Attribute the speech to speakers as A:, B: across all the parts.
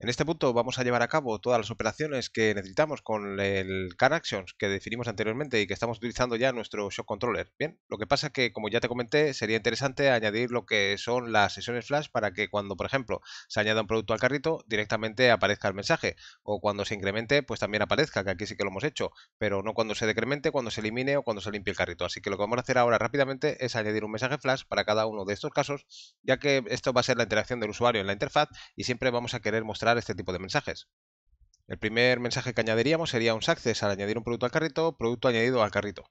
A: En este punto vamos a llevar a cabo todas las operaciones que necesitamos con el Car Actions que definimos anteriormente y que estamos utilizando ya en nuestro Shock Controller. Bien, lo que pasa es que, como ya te comenté, sería interesante añadir lo que son las sesiones flash para que cuando, por ejemplo, se añada un producto al carrito, directamente aparezca el mensaje. O cuando se incremente, pues también aparezca, que aquí sí que lo hemos hecho, pero no cuando se decremente, cuando se elimine o cuando se limpie el carrito. Así que lo que vamos a hacer ahora rápidamente es añadir un mensaje flash para cada uno de estos casos, ya que esto va a ser la interacción del usuario en la interfaz y siempre vamos a querer mostrar este tipo de mensajes. El primer mensaje que añadiríamos sería un success al añadir un producto al carrito, producto añadido al carrito.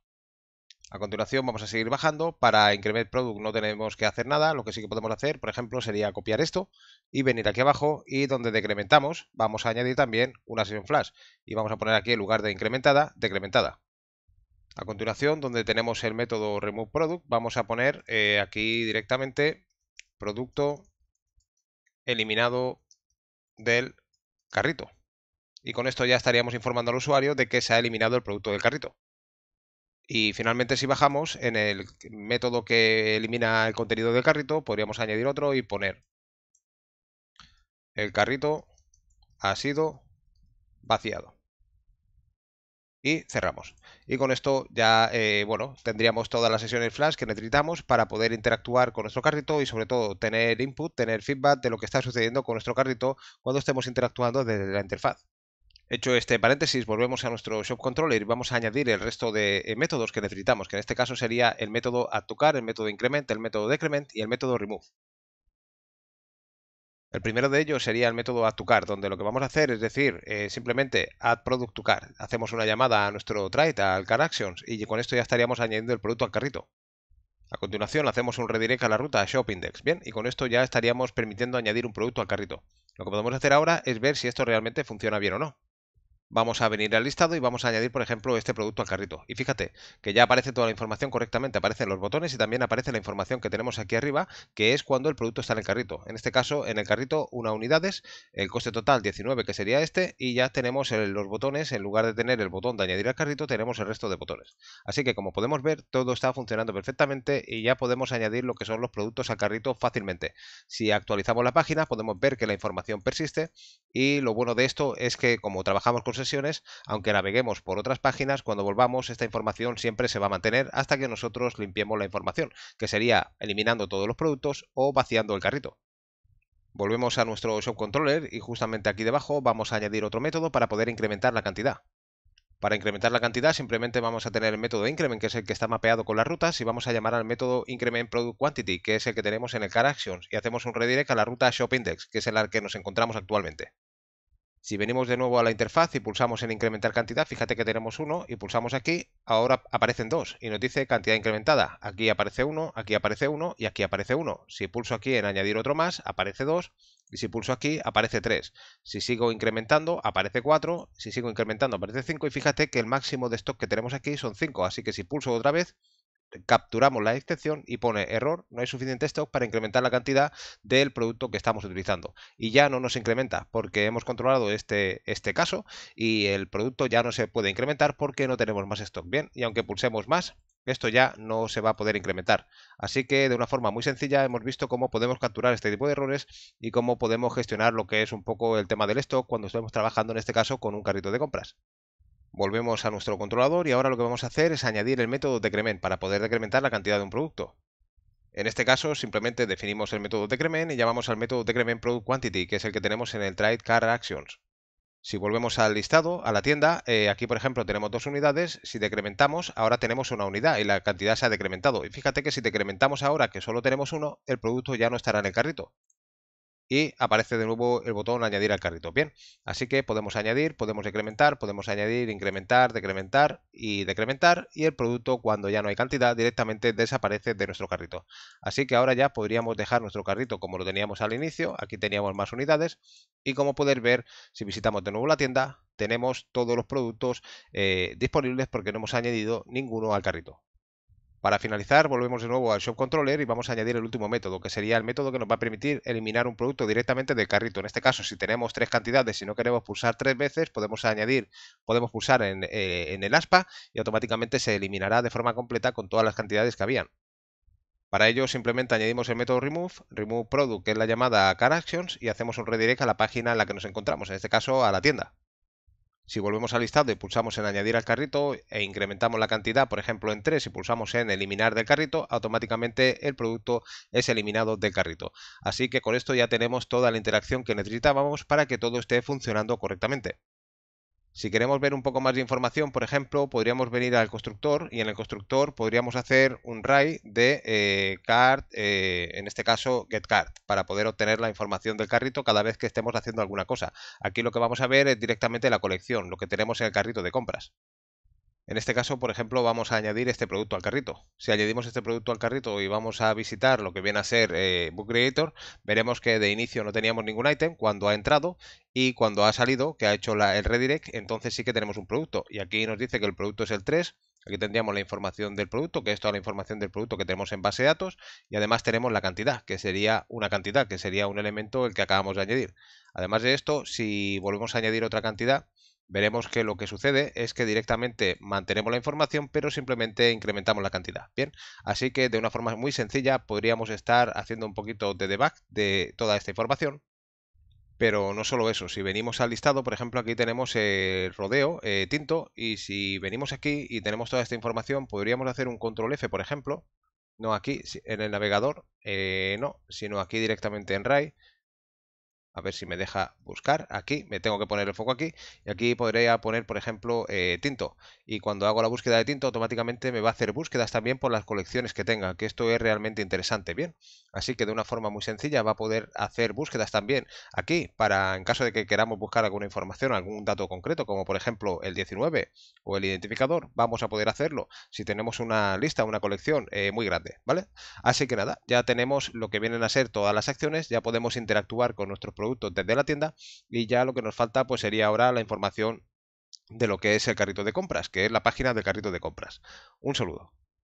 A: A continuación vamos a seguir bajando. Para Increment Product no tenemos que hacer nada. Lo que sí que podemos hacer, por ejemplo, sería copiar esto y venir aquí abajo y donde decrementamos vamos a añadir también una sesión flash. Y vamos a poner aquí en lugar de incrementada, decrementada. A continuación, donde tenemos el método remove product, vamos a poner eh, aquí directamente producto eliminado del carrito. Y con esto ya estaríamos informando al usuario de que se ha eliminado el producto del carrito. Y finalmente si bajamos, en el método que elimina el contenido del carrito, podríamos añadir otro y poner el carrito ha sido vaciado y cerramos. Y con esto ya, eh, bueno, tendríamos todas las sesiones flash que necesitamos para poder interactuar con nuestro carrito y sobre todo tener input, tener feedback de lo que está sucediendo con nuestro carrito cuando estemos interactuando desde la interfaz. Hecho este paréntesis, volvemos a nuestro Shop Controller y vamos a añadir el resto de eh, métodos que necesitamos, que en este caso sería el método addToCar, el método increment, el método decrement y el método remove. El primero de ellos sería el método add to cart, donde lo que vamos a hacer es decir, eh, simplemente add product to cart. Hacemos una llamada a nuestro trait, al car actions, y con esto ya estaríamos añadiendo el producto al carrito. A continuación hacemos un redirect a la ruta shop index, bien, y con esto ya estaríamos permitiendo añadir un producto al carrito. Lo que podemos hacer ahora es ver si esto realmente funciona bien o no vamos a venir al listado y vamos a añadir, por ejemplo, este producto al carrito. Y fíjate que ya aparece toda la información correctamente, aparecen los botones y también aparece la información que tenemos aquí arriba, que es cuando el producto está en el carrito. En este caso, en el carrito, una unidades, el coste total 19, que sería este, y ya tenemos los botones, en lugar de tener el botón de añadir al carrito, tenemos el resto de botones. Así que, como podemos ver, todo está funcionando perfectamente y ya podemos añadir lo que son los productos al carrito fácilmente. Si actualizamos la página, podemos ver que la información persiste y lo bueno de esto es que, como trabajamos con sesiones aunque naveguemos por otras páginas, cuando volvamos esta información siempre se va a mantener hasta que nosotros limpiemos la información, que sería eliminando todos los productos o vaciando el carrito. Volvemos a nuestro Shop Controller y justamente aquí debajo vamos a añadir otro método para poder incrementar la cantidad. Para incrementar la cantidad simplemente vamos a tener el método increment, que es el que está mapeado con las rutas, y vamos a llamar al método increment product quantity, que es el que tenemos en el car actions, y hacemos un redirect a la ruta shop index, que es el que nos encontramos actualmente. Si venimos de nuevo a la interfaz y pulsamos en incrementar cantidad, fíjate que tenemos uno y pulsamos aquí, ahora aparecen dos y nos dice cantidad incrementada. Aquí aparece uno, aquí aparece uno y aquí aparece uno. Si pulso aquí en añadir otro más, aparece dos y si pulso aquí aparece tres. Si sigo incrementando, aparece cuatro, si sigo incrementando, aparece cinco y fíjate que el máximo de stock que tenemos aquí son cinco. Así que si pulso otra vez, capturamos la excepción y pone error, no hay suficiente stock para incrementar la cantidad del producto que estamos utilizando. Y ya no nos incrementa porque hemos controlado este, este caso y el producto ya no se puede incrementar porque no tenemos más stock. Bien, y aunque pulsemos más, esto ya no se va a poder incrementar. Así que de una forma muy sencilla hemos visto cómo podemos capturar este tipo de errores y cómo podemos gestionar lo que es un poco el tema del stock cuando estamos trabajando en este caso con un carrito de compras. Volvemos a nuestro controlador y ahora lo que vamos a hacer es añadir el método decrement para poder decrementar la cantidad de un producto. En este caso simplemente definimos el método decrement y llamamos al método decrement product quantity, que es el que tenemos en el trade car actions. Si volvemos al listado, a la tienda, eh, aquí por ejemplo tenemos dos unidades, si decrementamos ahora tenemos una unidad y la cantidad se ha decrementado. Y fíjate que si decrementamos ahora que solo tenemos uno, el producto ya no estará en el carrito y aparece de nuevo el botón añadir al carrito. Bien, así que podemos añadir, podemos decrementar, podemos añadir, incrementar, decrementar y decrementar y el producto cuando ya no hay cantidad directamente desaparece de nuestro carrito. Así que ahora ya podríamos dejar nuestro carrito como lo teníamos al inicio, aquí teníamos más unidades y como podéis ver si visitamos de nuevo la tienda tenemos todos los productos eh, disponibles porque no hemos añadido ninguno al carrito. Para finalizar, volvemos de nuevo al Shop Controller y vamos a añadir el último método, que sería el método que nos va a permitir eliminar un producto directamente del carrito. En este caso, si tenemos tres cantidades y no queremos pulsar tres veces, podemos añadir, podemos pulsar en, eh, en el aspa y automáticamente se eliminará de forma completa con todas las cantidades que habían. Para ello simplemente añadimos el método remove, remove product, que es la llamada car actions, y hacemos un redirect a la página en la que nos encontramos, en este caso a la tienda. Si volvemos al listado y pulsamos en añadir al carrito e incrementamos la cantidad, por ejemplo en 3 y pulsamos en eliminar del carrito, automáticamente el producto es eliminado del carrito. Así que con esto ya tenemos toda la interacción que necesitábamos para que todo esté funcionando correctamente. Si queremos ver un poco más de información, por ejemplo, podríamos venir al constructor y en el constructor podríamos hacer un ray de eh, cart, eh, en este caso getCard, para poder obtener la información del carrito cada vez que estemos haciendo alguna cosa. Aquí lo que vamos a ver es directamente la colección, lo que tenemos en el carrito de compras. En este caso, por ejemplo, vamos a añadir este producto al carrito. Si añadimos este producto al carrito y vamos a visitar lo que viene a ser eh, Book Creator, veremos que de inicio no teníamos ningún ítem cuando ha entrado y cuando ha salido, que ha hecho la, el redirect, entonces sí que tenemos un producto. Y aquí nos dice que el producto es el 3, Aquí tendríamos la información del producto, que es toda la información del producto que tenemos en base de datos, y además tenemos la cantidad, que sería una cantidad, que sería un elemento el que acabamos de añadir. Además de esto, si volvemos a añadir otra cantidad, veremos que lo que sucede es que directamente mantenemos la información, pero simplemente incrementamos la cantidad. Bien, así que de una forma muy sencilla podríamos estar haciendo un poquito de debug de toda esta información. Pero no solo eso, si venimos al listado, por ejemplo, aquí tenemos el rodeo, eh, tinto, y si venimos aquí y tenemos toda esta información, podríamos hacer un control F, por ejemplo, no aquí, en el navegador, eh, no, sino aquí directamente en RAI, a ver si me deja buscar aquí. Me tengo que poner el foco aquí. Y aquí podría poner, por ejemplo, eh, tinto. Y cuando hago la búsqueda de tinto, automáticamente me va a hacer búsquedas también por las colecciones que tenga, que esto es realmente interesante. Bien, así que de una forma muy sencilla va a poder hacer búsquedas también aquí para, en caso de que queramos buscar alguna información, algún dato concreto, como por ejemplo el 19 o el identificador, vamos a poder hacerlo si tenemos una lista, una colección eh, muy grande, ¿vale? Así que nada, ya tenemos lo que vienen a ser todas las acciones, ya podemos interactuar con nuestros productos desde la tienda y ya lo que nos falta pues sería ahora la información de lo que es el carrito de compras, que es la página del carrito de compras. Un saludo.